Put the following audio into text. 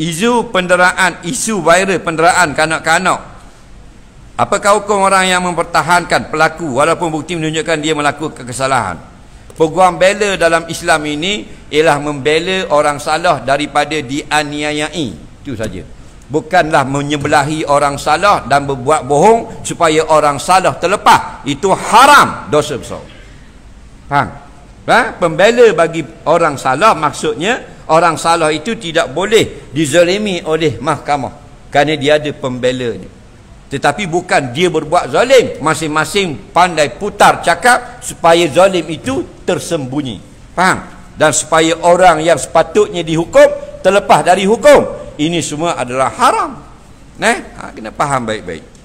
isu penderaan isu viral penderaan kanak-kanak apakah hukum orang yang mempertahankan pelaku walaupun bukti menunjukkan dia melakukan kesalahan peguam bela dalam Islam ini ialah membela orang salah daripada dianiayai itu saja bukanlah menyebelahi orang salah dan berbuat bohong supaya orang salah terlepas itu haram dosa besar faham ha? pembela bagi orang salah maksudnya orang salah itu tidak boleh dizalimi oleh mahkamah kerana dia ada pembela ni tetapi bukan dia berbuat zalim masing-masing pandai putar cakap supaya zalim itu tersembunyi faham dan supaya orang yang sepatutnya dihukum terlepas dari hukum ini semua adalah haram Nah, ha, kena faham baik-baik